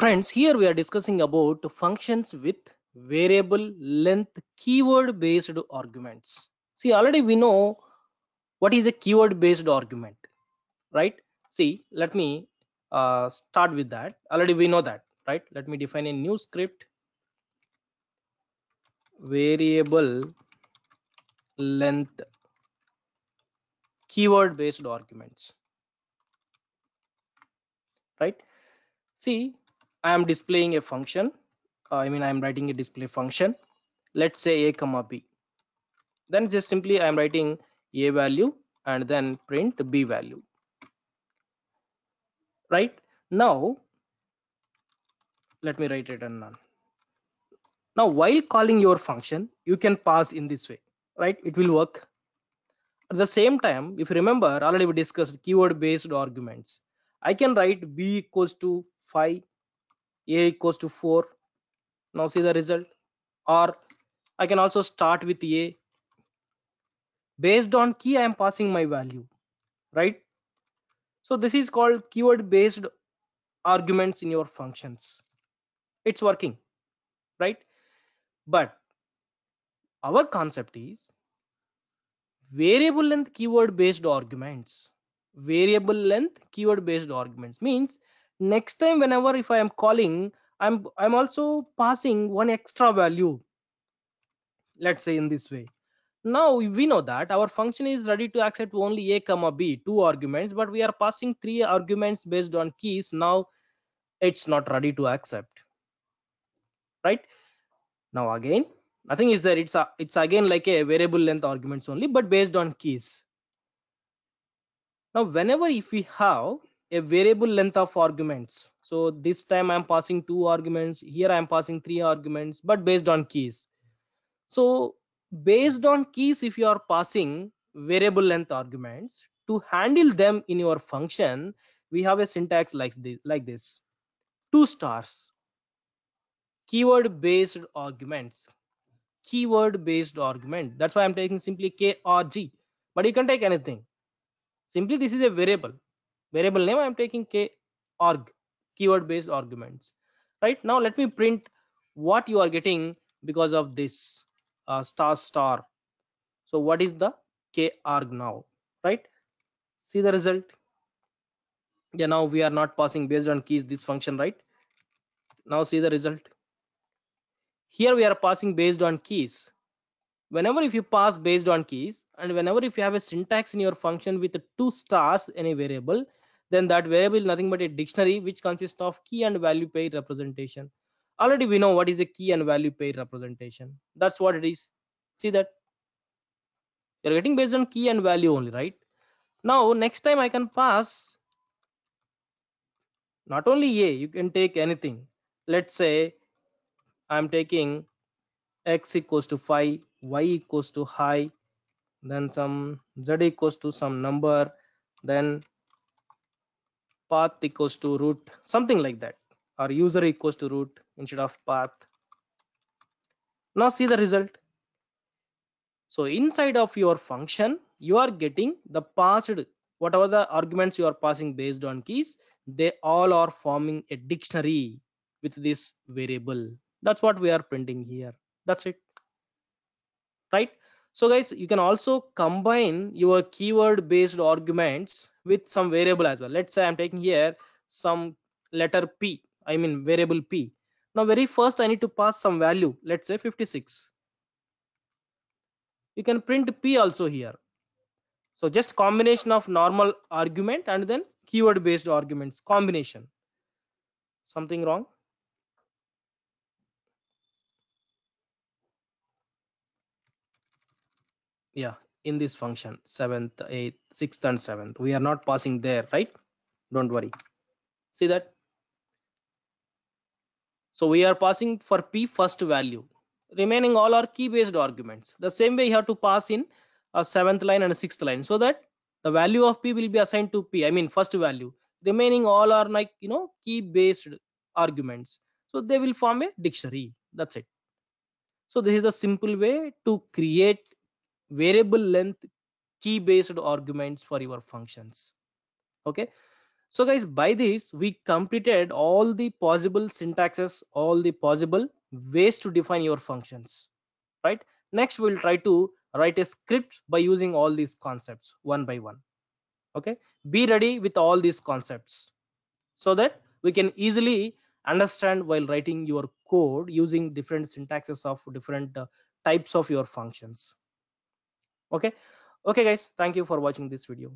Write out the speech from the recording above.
Friends, here we are discussing about functions with variable length keyword based arguments. See, already we know what is a keyword based argument, right? See, let me uh, start with that. Already we know that, right? Let me define a new script variable length keyword based arguments, right? See, I am displaying a function. Uh, I mean, I'm writing a display function. Let's say a comma b. Then just simply I'm writing a value and then print b value. Right now, let me write it and none. Now, while calling your function, you can pass in this way, right? It will work. At the same time, if you remember, already we discussed keyword based arguments. I can write b equals to phi a equals to 4 now see the result or I can also start with a based on key I am passing my value right so this is called keyword based arguments in your functions it's working right but our concept is variable length keyword based arguments variable length keyword based arguments means next time whenever if i am calling i'm i'm also passing one extra value let's say in this way now we know that our function is ready to accept only a comma b two arguments but we are passing three arguments based on keys now it's not ready to accept right now again nothing is there it's a, it's again like a variable length arguments only but based on keys now whenever if we have a variable length of arguments. So this time I'm passing two arguments, here I'm passing three arguments, but based on keys. So based on keys, if you are passing variable length arguments, to handle them in your function, we have a syntax like this, like this. two stars, keyword based arguments, keyword based argument. That's why I'm taking simply K or G, but you can take anything. Simply this is a variable variable name i'm taking k org keyword based arguments right now let me print what you are getting because of this uh, star star so what is the k arg now right see the result yeah now we are not passing based on keys this function right now see the result here we are passing based on keys whenever if you pass based on keys and whenever if you have a syntax in your function with two stars in a variable then that variable is nothing but a dictionary which consists of key and value pair representation already we know what is a key and value pair representation that's what it is see that you're getting based on key and value only right now next time i can pass not only a you can take anything let's say i'm taking x equals to five, y equals to high then some z equals to some number then path equals to root something like that or user equals to root instead of path now see the result so inside of your function you are getting the passed whatever the arguments you are passing based on keys they all are forming a dictionary with this variable that's what we are printing here that's it right so guys, you can also combine your keyword based arguments with some variable as well. Let's say I'm taking here some letter P, I mean variable P. Now very first I need to pass some value, let's say 56. You can print P also here. So just combination of normal argument and then keyword based arguments combination. Something wrong? yeah in this function seventh eighth sixth and seventh we are not passing there right don't worry see that so we are passing for p first value remaining all are key based arguments the same way you have to pass in a seventh line and a sixth line so that the value of p will be assigned to p i mean first value remaining all are like you know key based arguments so they will form a dictionary that's it so this is a simple way to create variable length key based arguments for your functions okay so guys by this we completed all the possible syntaxes all the possible ways to define your functions right next we'll try to write a script by using all these concepts one by one okay be ready with all these concepts so that we can easily understand while writing your code using different syntaxes of different uh, types of your functions okay okay guys thank you for watching this video